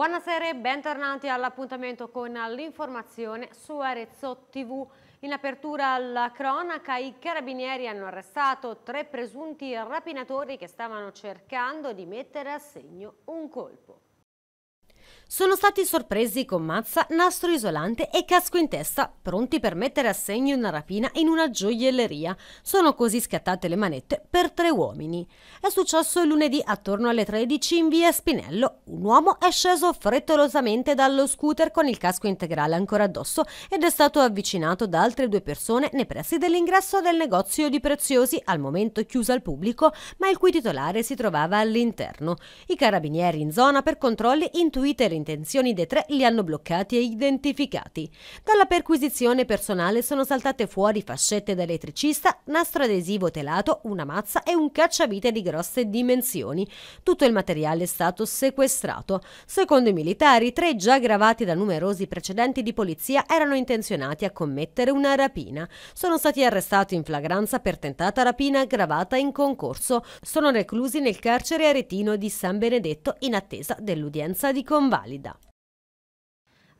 Buonasera e bentornati all'appuntamento con l'informazione su Arezzo TV. In apertura alla cronaca i carabinieri hanno arrestato tre presunti rapinatori che stavano cercando di mettere a segno un colpo sono stati sorpresi con mazza, nastro isolante e casco in testa, pronti per mettere a segno una rapina in una gioielleria. Sono così scattate le manette per tre uomini. È successo lunedì attorno alle 13 in via Spinello. Un uomo è sceso frettolosamente dallo scooter con il casco integrale ancora addosso ed è stato avvicinato da altre due persone nei pressi dell'ingresso del negozio di preziosi, al momento chiuso al pubblico, ma il cui titolare si trovava all'interno. I carabinieri in zona per controlli intuite l'interno intenzioni dei tre li hanno bloccati e identificati. Dalla perquisizione personale sono saltate fuori fascette da elettricista, nastro adesivo telato, una mazza e un cacciavite di grosse dimensioni. Tutto il materiale è stato sequestrato. Secondo i militari, tre già gravati da numerosi precedenti di polizia erano intenzionati a commettere una rapina. Sono stati arrestati in flagranza per tentata rapina aggravata in concorso. Sono reclusi nel carcere aretino di San Benedetto in attesa dell'udienza di convalida valida.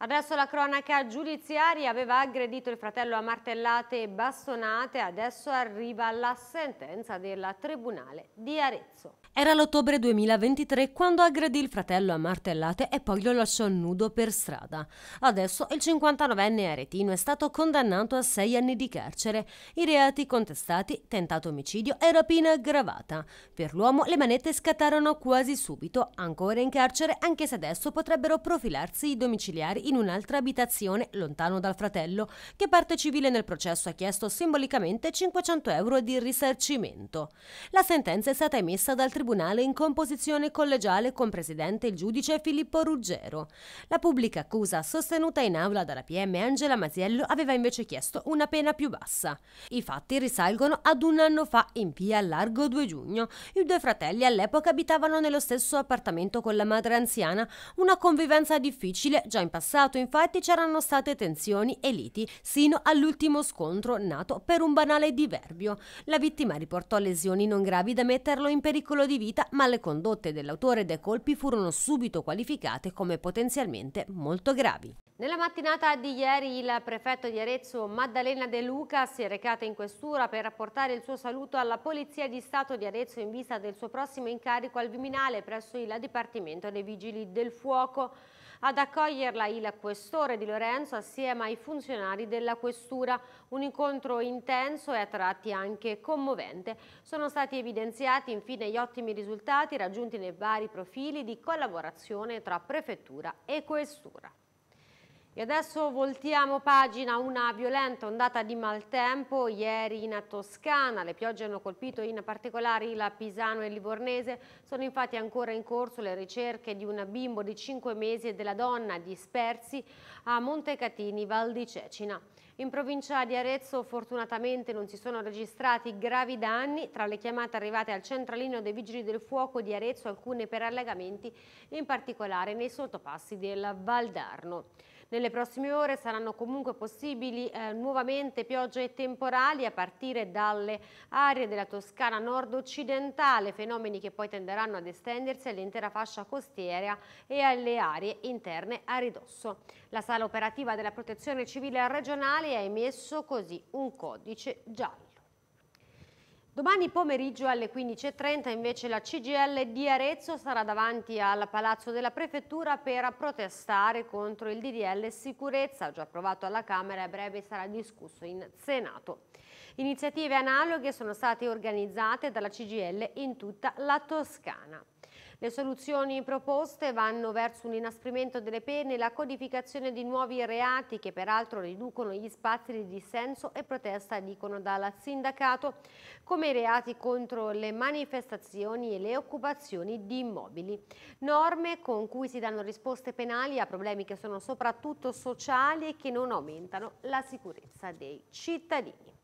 Adesso la cronaca giudiziaria aveva aggredito il fratello a martellate e bastonate, adesso arriva la sentenza del Tribunale di Arezzo. Era l'ottobre 2023 quando aggredì il fratello a martellate e poi lo lasciò nudo per strada. Adesso il 59enne aretino è stato condannato a sei anni di carcere, i reati contestati, tentato omicidio e rapina aggravata. Per l'uomo le manette scattarono quasi subito, ancora in carcere anche se adesso potrebbero profilarsi i domiciliari in un'altra abitazione lontano dal fratello, che parte civile nel processo ha chiesto simbolicamente 500 euro di risarcimento. La sentenza è stata emessa dal tribunale in composizione collegiale con presidente il giudice Filippo Ruggero. La pubblica accusa sostenuta in aula dalla PM Angela Masiello aveva invece chiesto una pena più bassa. I fatti risalgono ad un anno fa in via Largo 2 giugno. I due fratelli all'epoca abitavano nello stesso appartamento con la madre anziana, una convivenza difficile, già in passato infatti c'erano state tensioni e liti sino all'ultimo scontro nato per un banale diverbio. La vittima riportò lesioni non gravi da metterlo in pericolo di di vita, ma le condotte dell'autore dei colpi furono subito qualificate come potenzialmente molto gravi. Nella mattinata di ieri il prefetto di Arezzo Maddalena De Luca si è recata in questura per apportare il suo saluto alla Polizia di Stato di Arezzo in vista del suo prossimo incarico al Viminale presso il Dipartimento dei Vigili del Fuoco. Ad accoglierla il questore di Lorenzo assieme ai funzionari della questura. Un incontro intenso e a tratti anche commovente. Sono stati evidenziati infine gli ottimi risultati raggiunti nei vari profili di collaborazione tra prefettura e questura. E adesso voltiamo pagina, una violenta ondata di maltempo ieri in Toscana, le piogge hanno colpito in particolare il Pisano e il Livornese, sono infatti ancora in corso le ricerche di un bimbo di 5 mesi e della donna dispersi a Montecatini, Val di Cecina. In provincia di Arezzo fortunatamente non si sono registrati gravi danni, tra le chiamate arrivate al centralino dei Vigili del Fuoco di Arezzo alcune per allegamenti, in particolare nei sottopassi del Valdarno. Nelle prossime ore saranno comunque possibili eh, nuovamente piogge e temporali a partire dalle aree della Toscana nord-occidentale, fenomeni che poi tenderanno ad estendersi all'intera fascia costiera e alle aree interne a ridosso. La sala operativa della protezione civile regionale ha emesso così un codice giallo. Domani pomeriggio alle 15.30 invece la CGL di Arezzo sarà davanti al Palazzo della Prefettura per protestare contro il DDL sicurezza, già approvato alla Camera e a breve sarà discusso in Senato. Iniziative analoghe sono state organizzate dalla CGL in tutta la Toscana. Le soluzioni proposte vanno verso un inasprimento delle pene e la codificazione di nuovi reati che peraltro riducono gli spazi di dissenso e protesta, dicono dal sindacato, come i reati contro le manifestazioni e le occupazioni di immobili. Norme con cui si danno risposte penali a problemi che sono soprattutto sociali e che non aumentano la sicurezza dei cittadini.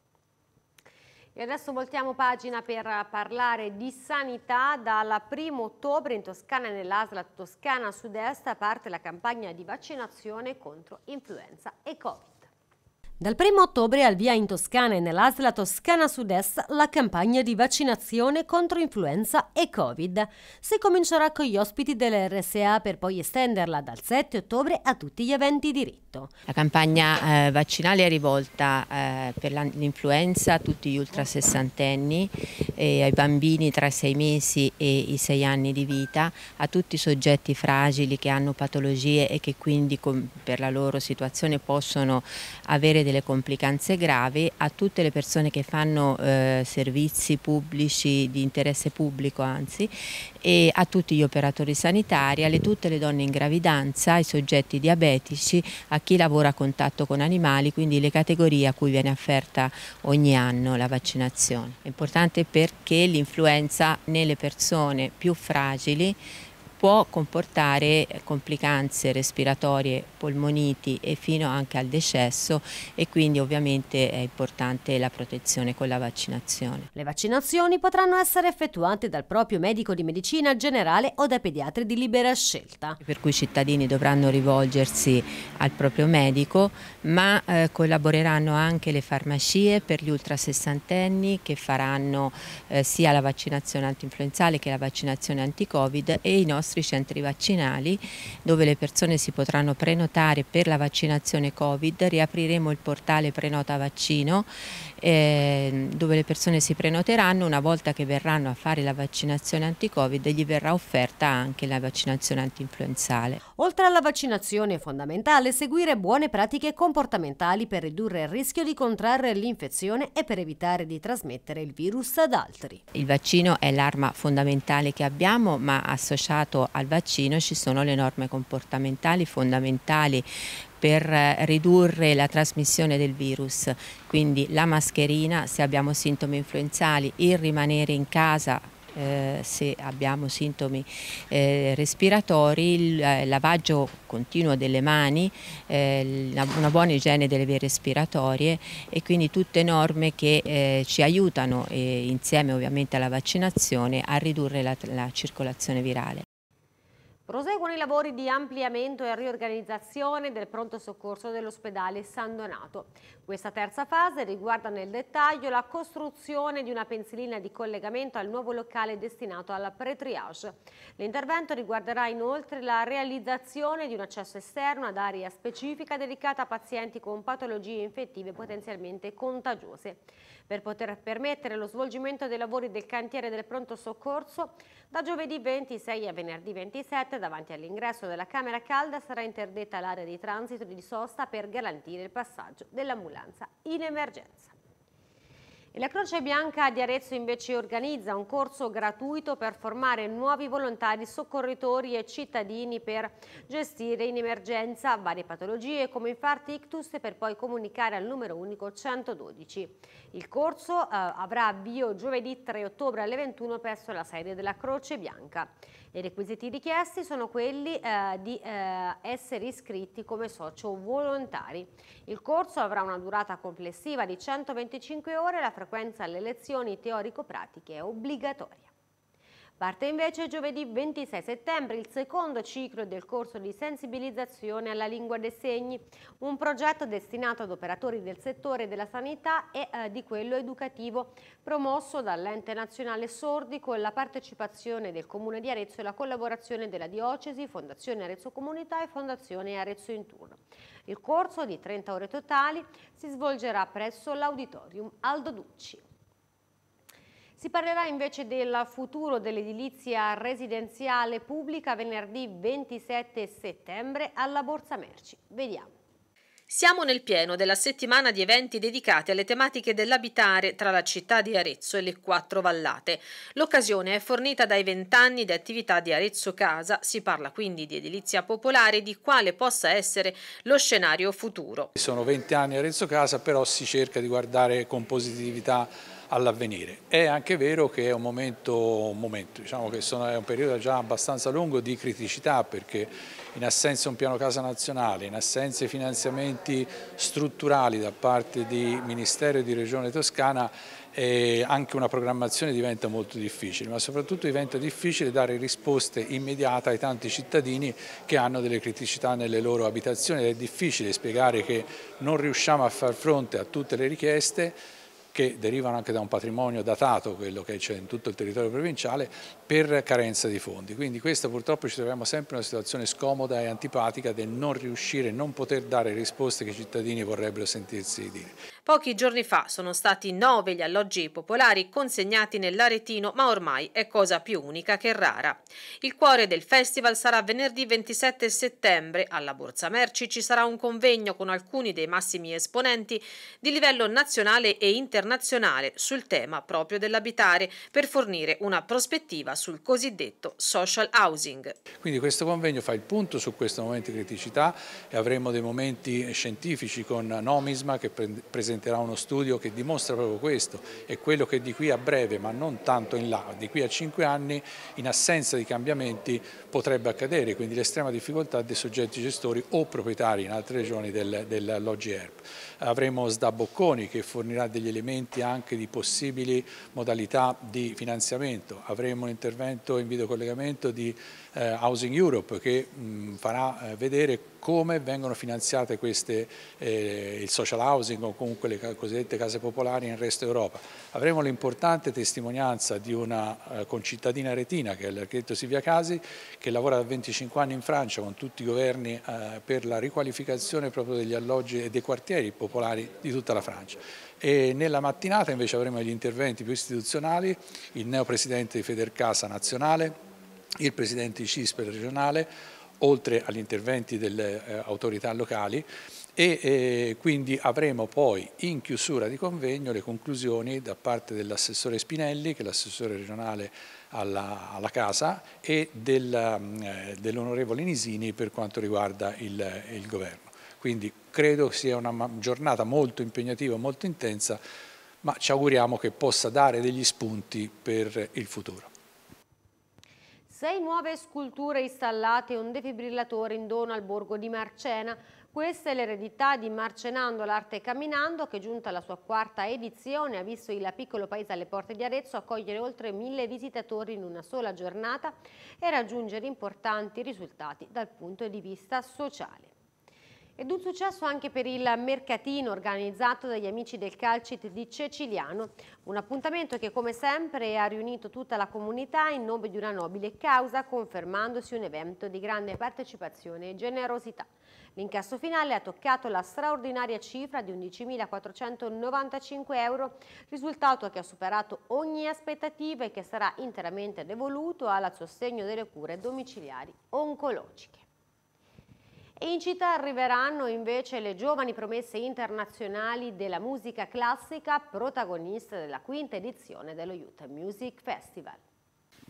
E adesso voltiamo pagina per parlare di sanità. Dal primo ottobre in Toscana e nell'Asla Toscana Sud-Est parte la campagna di vaccinazione contro influenza e Covid. Dal 1 ottobre al via in Toscana e nell'Asla Toscana Sud-Est la campagna di vaccinazione contro influenza e Covid. Si comincerà con gli ospiti dell'RSA per poi estenderla dal 7 ottobre a tutti gli eventi di rito. La campagna eh, vaccinale è rivolta eh, per l'influenza a tutti gli ultrasessantenni, eh, ai bambini tra i 6 mesi e i 6 anni di vita, a tutti i soggetti fragili che hanno patologie e che quindi con, per la loro situazione possono avere delle complicanze gravi a tutte le persone che fanno eh, servizi pubblici di interesse pubblico anzi e a tutti gli operatori sanitari, alle tutte le donne in gravidanza, ai soggetti diabetici, a chi lavora a contatto con animali, quindi le categorie a cui viene offerta ogni anno la vaccinazione. È importante perché l'influenza nelle persone più fragili può comportare eh, complicanze respiratorie, polmoniti e fino anche al decesso e quindi ovviamente è importante la protezione con la vaccinazione. Le vaccinazioni potranno essere effettuate dal proprio medico di medicina generale o dai pediatri di libera scelta. Per cui i cittadini dovranno rivolgersi al proprio medico ma eh, collaboreranno anche le farmacie per gli ultra sessantenni che faranno eh, sia la vaccinazione anti-influenzale che la vaccinazione anti-covid e i nostri nostri centri vaccinali dove le persone si potranno prenotare per la vaccinazione Covid, riapriremo il portale prenota vaccino eh, dove le persone si prenoteranno, una volta che verranno a fare la vaccinazione anti-Covid gli verrà offerta anche la vaccinazione anti-influenzale. Oltre alla vaccinazione è fondamentale seguire buone pratiche comportamentali per ridurre il rischio di contrarre l'infezione e per evitare di trasmettere il virus ad altri. Il vaccino è l'arma fondamentale che abbiamo, ma associato al vaccino ci sono le norme comportamentali fondamentali per eh, ridurre la trasmissione del virus, quindi la mascherina se abbiamo sintomi influenzali, il rimanere in casa eh, se abbiamo sintomi eh, respiratori, il eh, lavaggio continuo delle mani, eh, una buona igiene delle vie respiratorie e quindi tutte norme che eh, ci aiutano insieme ovviamente alla vaccinazione a ridurre la, la circolazione virale. Proseguono i lavori di ampliamento e riorganizzazione del pronto soccorso dell'ospedale San Donato. Questa terza fase riguarda nel dettaglio la costruzione di una pensilina di collegamento al nuovo locale destinato alla pre-triage. L'intervento riguarderà inoltre la realizzazione di un accesso esterno ad area specifica dedicata a pazienti con patologie infettive potenzialmente contagiose. Per poter permettere lo svolgimento dei lavori del cantiere del pronto soccorso, da giovedì 26 a venerdì 27 Immediatamente davanti all'ingresso della Camera Calda sarà interdetta l'area di transito e di sosta per garantire il passaggio dell'ambulanza in emergenza. E la Croce Bianca di Arezzo invece organizza un corso gratuito per formare nuovi volontari soccorritori e cittadini per gestire in emergenza varie patologie come infarti ictus per poi comunicare al numero unico 112. Il corso eh, avrà avvio giovedì 3 ottobre alle 21 presso la sede della Croce Bianca. I requisiti richiesti sono quelli eh, di eh, essere iscritti come socio volontari. Il corso avrà una durata complessiva di 125 ore e la frequenza frequenza alle lezioni teorico-pratiche obbligatorie. Parte invece giovedì 26 settembre il secondo ciclo del corso di sensibilizzazione alla lingua dei segni, un progetto destinato ad operatori del settore della sanità e eh, di quello educativo, promosso dall'ente nazionale Sordi con la partecipazione del Comune di Arezzo e la collaborazione della Diocesi, Fondazione Arezzo Comunità e Fondazione Arezzo in Il corso, di 30 ore totali, si svolgerà presso l'Auditorium Aldo Ducci. Si parlerà invece del futuro dell'edilizia residenziale pubblica venerdì 27 settembre alla Borsa Merci. Vediamo. Siamo nel pieno della settimana di eventi dedicati alle tematiche dell'abitare tra la città di Arezzo e le quattro vallate. L'occasione è fornita dai vent'anni di attività di Arezzo Casa, si parla quindi di edilizia popolare e di quale possa essere lo scenario futuro. Sono vent'anni Arezzo Casa, però si cerca di guardare con positività all'avvenire. È anche vero che è un momento, un momento diciamo che sono, è un periodo già abbastanza lungo di criticità perché in assenza di un piano casa nazionale, in assenza di finanziamenti strutturali da parte di Ministero e di Regione Toscana eh, anche una programmazione diventa molto difficile, ma soprattutto diventa difficile dare risposte immediate ai tanti cittadini che hanno delle criticità nelle loro abitazioni ed è difficile spiegare che non riusciamo a far fronte a tutte le richieste che derivano anche da un patrimonio datato, quello che c'è in tutto il territorio provinciale, per carenza di fondi. Quindi questa purtroppo ci troviamo sempre in una situazione scomoda e antipatica del non riuscire, non poter dare risposte che i cittadini vorrebbero sentirsi dire. Pochi giorni fa sono stati nove gli alloggi popolari consegnati nell'Aretino, ma ormai è cosa più unica che rara. Il cuore del festival sarà venerdì 27 settembre. Alla Borsa Merci ci sarà un convegno con alcuni dei massimi esponenti di livello nazionale e internazionale internazionale sul tema proprio dell'abitare per fornire una prospettiva sul cosiddetto social housing. Quindi questo convegno fa il punto su questo momento di criticità e avremo dei momenti scientifici con Nomisma che presenterà uno studio che dimostra proprio questo e quello che di qui a breve, ma non tanto in là, di qui a cinque anni in assenza di cambiamenti potrebbe accadere, quindi l'estrema difficoltà dei soggetti gestori o proprietari in altre regioni dell'OGERP avremo Sdabocconi che fornirà degli elementi anche di possibili modalità di finanziamento, avremo un intervento in videocollegamento di eh, Housing Europe che mm, farà eh, vedere come vengono finanziate queste, eh, il social housing o comunque le cosiddette case popolari nel resto d'Europa. Avremo l'importante testimonianza di una eh, concittadina retina che è l'architetto Silvia Casi che lavora da 25 anni in Francia con tutti i governi eh, per la riqualificazione proprio degli alloggi e dei quartieri popolari di tutta la Francia. E nella mattinata invece avremo gli interventi più istituzionali, il neo presidente di Federcasa nazionale, il presidente di CISPEL regionale, oltre agli interventi delle eh, autorità locali e eh, quindi avremo poi in chiusura di convegno le conclusioni da parte dell'assessore Spinelli, che è l'assessore regionale alla, alla, casa, e del, eh, dell'onorevole Nisini per quanto riguarda il, il governo. Quindi credo sia una giornata molto impegnativa, molto intensa, ma ci auguriamo che possa dare degli spunti per il futuro. Sei nuove sculture installate e un defibrillatore in dono al borgo di Marcena. Questa è l'eredità di Marcenando l'arte camminando che giunta alla sua quarta edizione ha visto il piccolo paese alle porte di Arezzo accogliere oltre mille visitatori in una sola giornata e raggiungere importanti risultati dal punto di vista sociale. Ed un successo anche per il mercatino organizzato dagli amici del Calcit di Ceciliano, un appuntamento che come sempre ha riunito tutta la comunità in nome di una nobile causa, confermandosi un evento di grande partecipazione e generosità. L'incasso finale ha toccato la straordinaria cifra di 11.495 euro, risultato che ha superato ogni aspettativa e che sarà interamente devoluto al sostegno delle cure domiciliari oncologiche. E In città arriveranno invece le giovani promesse internazionali della musica classica, protagoniste della quinta edizione dello Youth Music Festival.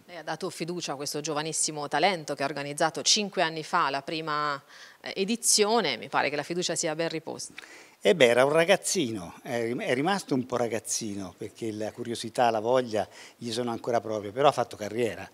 Lei ha dato fiducia a questo giovanissimo talento che ha organizzato cinque anni fa la prima eh, edizione, mi pare che la fiducia sia ben riposta. E eh beh, era un ragazzino, è rimasto un po' ragazzino perché la curiosità, la voglia gli sono ancora proprie, però ha fatto carriera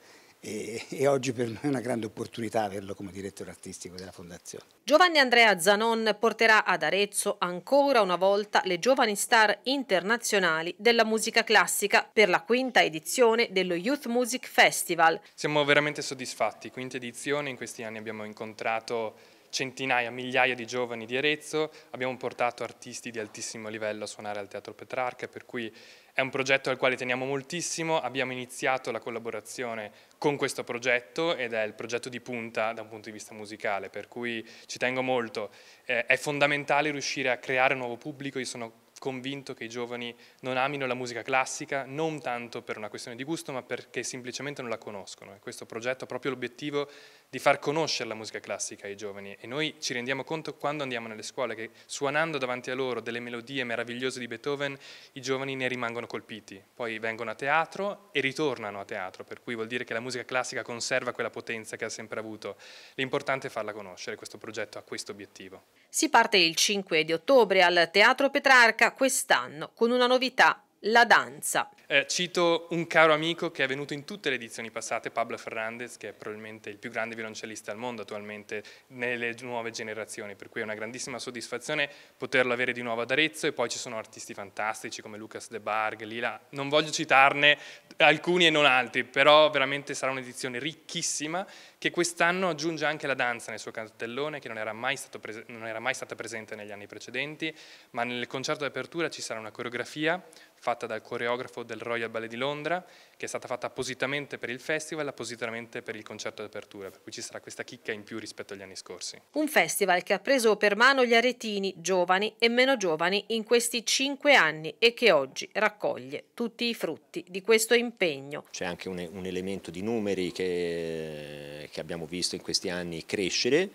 e, e, oggi per me è una grande opportunità averlo come direttore artistico della Fondazione. Giovanni Andrea Zanon porterà ad Arezzo ancora una volta le giovani star internazionali della musica classica per la quinta edizione dello Youth Music Festival. Siamo veramente soddisfatti, quinta edizione, in questi anni abbiamo incontrato centinaia, migliaia di giovani di Arezzo, abbiamo portato artisti di altissimo livello a suonare al Teatro Petrarca, per cui è un progetto al quale teniamo moltissimo, abbiamo iniziato la collaborazione con questo progetto ed è il progetto di punta da un punto di vista musicale, per cui ci tengo molto. Eh, è fondamentale riuscire a creare un nuovo pubblico, io sono convinto che i giovani non amino la musica classica, non tanto per una questione di gusto, ma perché semplicemente non la conoscono. E questo progetto ha proprio l'obiettivo di far conoscere la musica classica ai giovani e noi ci rendiamo conto quando andiamo nelle scuole che suonando davanti a loro delle melodie meravigliose di Beethoven i giovani ne rimangono colpiti, poi vengono a teatro e ritornano a teatro, per cui vuol dire che la musica classica conserva quella potenza che ha sempre avuto, l'importante è farla conoscere, questo progetto ha questo obiettivo. Si parte il 5 di ottobre al Teatro Petrarca quest'anno con una novità la danza. Eh, cito un caro amico che è venuto in tutte le edizioni passate, Pablo Fernandez, che è probabilmente il più grande violoncellista al mondo attualmente nelle nuove generazioni, per cui è una grandissima soddisfazione poterlo avere di nuovo ad Arezzo e poi ci sono artisti fantastici come Lucas De Barg, Lila, non voglio citarne alcuni e non altri, però veramente sarà un'edizione ricchissima che quest'anno aggiunge anche la danza nel suo cartellone, che non era, non era, mai stata presente negli anni precedenti, ma nel concerto d'apertura ci sarà una coreografia fatta dal coreografo del Royal Ballet di Londra, che è stata fatta appositamente per il festival, appositamente per il concerto d'apertura, per cui ci sarà questa chicca in più rispetto agli anni scorsi. Un festival che ha preso per mano gli aretini, giovani e meno giovani, in questi cinque anni e che oggi raccoglie tutti i frutti di questo impegno. C'è anche un, un elemento di numeri che che abbiamo visto in questi anni crescere,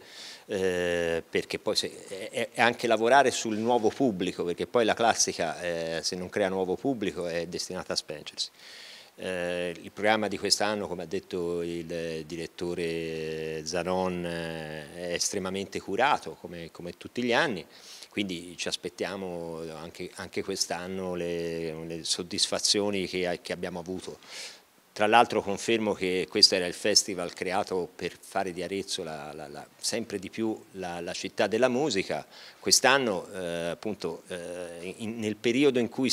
eh, perché poi se, è, è, anche lavorare sul nuovo pubblico, perché poi la classica eh, se non crea nuovo pubblico è destinata a spengersi. Eh, il programma di quest'anno, come ha detto il eh, direttore Zanon, eh, è estremamente curato come, come tutti gli anni, quindi ci aspettiamo anche, anche quest'anno le, le, soddisfazioni che, che abbiamo avuto. Tra l'altro confermo che questo era il festival creato per fare di Arezzo la, la, la, sempre di più la, città della musica. Quest'anno, eh, appunto, eh, in, nel periodo in cui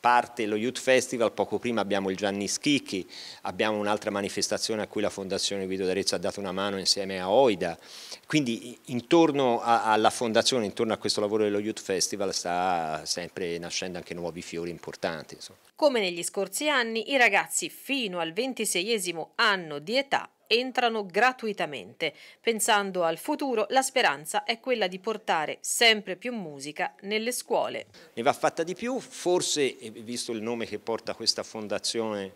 parte lo Youth Festival, poco prima abbiamo il Gianni Schicchi, abbiamo un'altra manifestazione a cui la Fondazione Guido d'Arezzo ha dato una mano insieme a Oida. Quindi intorno a, alla Fondazione, intorno a questo lavoro dello Youth Festival sta sempre nascendo anche nuovi fiori importanti. Insomma. Come negli scorsi anni, i ragazzi fino al ventiseiesimo anno di età entrano gratuitamente. Pensando al futuro, la speranza è quella di portare sempre più musica nelle scuole. Ne va fatta di più, forse, eh, visto il nome che porta questa fondazione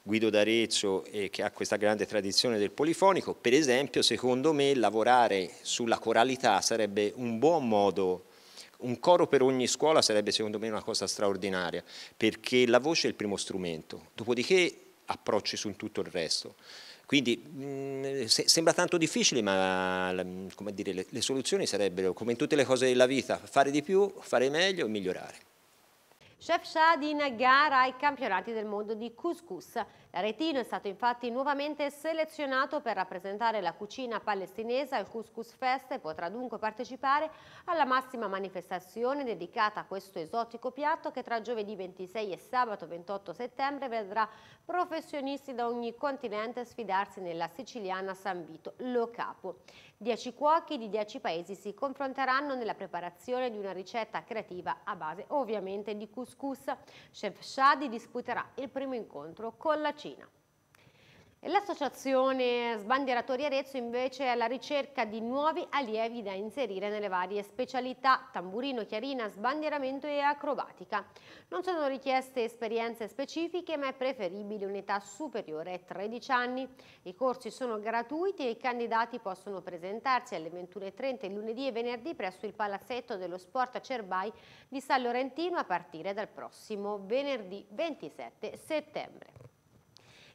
Guido d'Arezzo eh, che ha questa grande tradizione del polifonico, per esempio, secondo me lavorare sulla coralità sarebbe un buon modo un coro per ogni scuola sarebbe secondo me una cosa straordinaria, perché la voce è il primo strumento, dopodiché approcci su tutto il resto. Quindi mh, mm, se, sembra tanto difficile, ma la, dire, le, le soluzioni sarebbero, come in tutte le cose della vita, fare di più, fare meglio e migliorare. Chef Shad in gara ai campionati del mondo di couscous. L'aretino è stato infatti nuovamente selezionato per rappresentare la cucina palestinese al Couscous Fest e potrà dunque partecipare alla massima manifestazione dedicata a questo esotico piatto che tra giovedì 26 e sabato 28 settembre vedrà professionisti da ogni continente sfidarsi nella siciliana San Vito, Lo Capo. Dieci cuochi di dieci paesi si confronteranno nella preparazione di una ricetta creativa a base ovviamente di couscous. Chef Shadi disputerà il primo incontro con la Cina. L'associazione Sbandieratori Arezzo invece è alla ricerca di nuovi allievi da inserire nelle varie specialità tamburino, chiarina, sbandieramento e acrobatica. Non sono richieste esperienze specifiche ma è preferibile un'età superiore ai 13 anni. I corsi sono gratuiti e i candidati possono presentarsi alle 21.30 lunedì e venerdì presso il Palazzetto dello Sport Cerbai di San Laurentino a partire dal prossimo venerdì 27 settembre.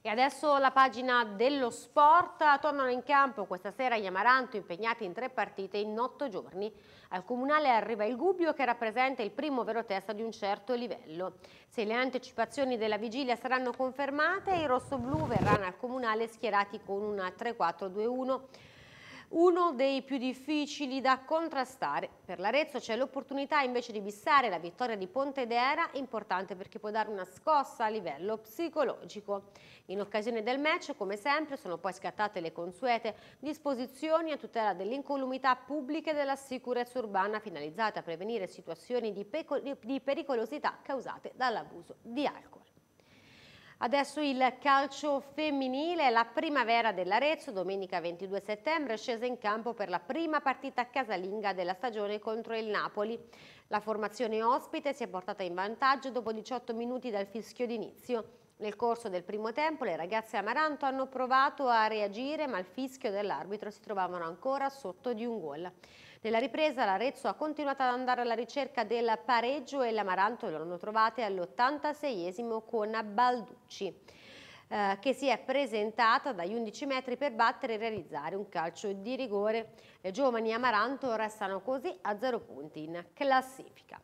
E adesso la pagina dello sport. Tornano in campo questa sera gli Amaranto impegnati in tre partite in otto giorni. Al comunale arriva il Gubbio che rappresenta il primo vero testa di un certo livello. Se le anticipazioni della vigilia saranno confermate, i rossoblù verranno al comunale schierati con una 3-4-2-1 uno dei più difficili da contrastare. Per l'Arezzo c'è l'opportunità invece di bissare la vittoria di Pontedera, importante perché può dare una scossa a livello psicologico. In occasione del match, come sempre, sono poi scattate le consuete disposizioni a tutela dell'incolumità pubblica e della sicurezza urbana finalizzate a prevenire situazioni di, di pericolosità causate dall'abuso di alcol. Adesso il calcio femminile, la primavera dell'Arezzo, domenica 22 settembre, è scesa in campo per la prima partita casalinga della stagione contro il Napoli. La formazione ospite si è portata in vantaggio dopo 18 minuti dal fischio d'inizio. Nel corso del primo tempo le ragazze amaranto hanno provato a reagire ma al fischio dell'arbitro si trovavano ancora sotto di un gol. Nella ripresa l'Arezzo ha continuato ad andare alla ricerca del pareggio e l'Amaranto lo hanno trovate all'86esimo con Balducci eh, che si è presentata dagli 11 metri per battere e realizzare un calcio di rigore. Le giovani Amaranto restano così a zero punti in classifica.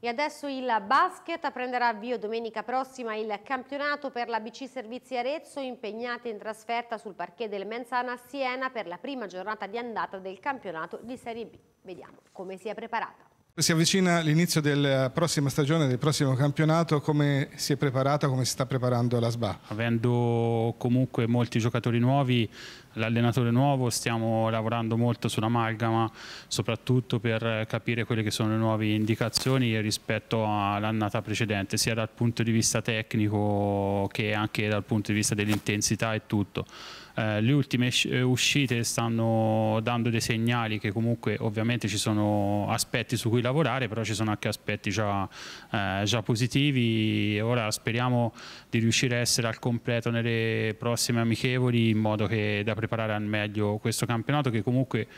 E adesso il basket prenderà avvio domenica prossima il campionato per la BC Servizi Arezzo impegnata in trasferta sul parquet del Menzana a Siena per la prima giornata di andata del campionato di Serie B. Vediamo come si è preparata. Si avvicina l'inizio della eh, prossima stagione, del prossimo campionato, come si è preparata, come si sta preparando la SBA? Avendo comunque molti giocatori nuovi, l'allenatore nuovo, stiamo lavorando molto sull'amalgama, soprattutto per capire quelle che sono le nuove indicazioni rispetto all'annata precedente, sia dal punto di vista tecnico che anche dal punto di vista dell'intensità e tutto. Eh, le ultime eh, uscite stanno dando dei segnali che comunque ovviamente ci sono aspetti su cui lavorare, però ci sono anche aspetti già, eh, già positivi. Ora speriamo di riuscire a essere al completo nelle prossime amichevoli in modo che da preparare al meglio questo campionato che comunque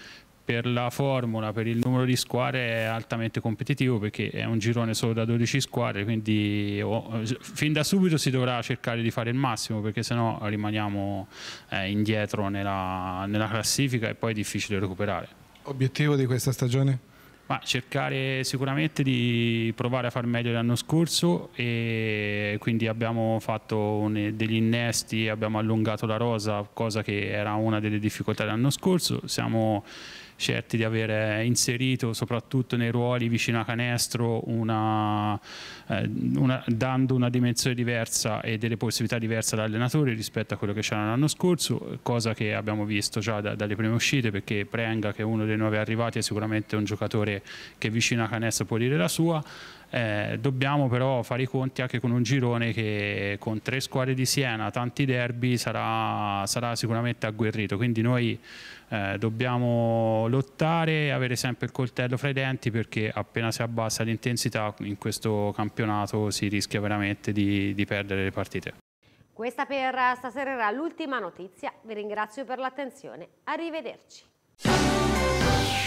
per la formula, per il numero di squadre è altamente competitivo perché è un girone solo da 12 squadre, quindi oh, fin da subito si dovrà cercare di fare il massimo perché sennò rimaniamo eh, indietro nella, nella classifica e poi è difficile recuperare. Obiettivo di questa stagione? Ma cercare sicuramente di provare a far meglio l'anno scorso e quindi abbiamo fatto degli innesti, abbiamo allungato la rosa, cosa che era una delle difficoltà dell'anno scorso. Siamo certi di aver inserito soprattutto nei ruoli vicino a canestro una, eh, una, dando una dimensione diversa e delle possibilità diverse all'allenatore rispetto a quello che c'era l'anno scorso, cosa che abbiamo visto già da, dalle prime uscite perché Prenga che è uno dei nuovi arrivati è sicuramente un giocatore che vicino a canestro può dire la sua eh, dobbiamo però fare i conti anche con un girone che con tre squadre di Siena, tanti derby, sarà, sarà sicuramente agguerrito. Quindi noi eh, dobbiamo lottare, avere sempre il coltello fra i denti perché appena si abbassa l'intensità in questo campionato si rischia veramente di, di perdere le partite. Questa per stasera era l'ultima notizia, vi ringrazio per l'attenzione, arrivederci.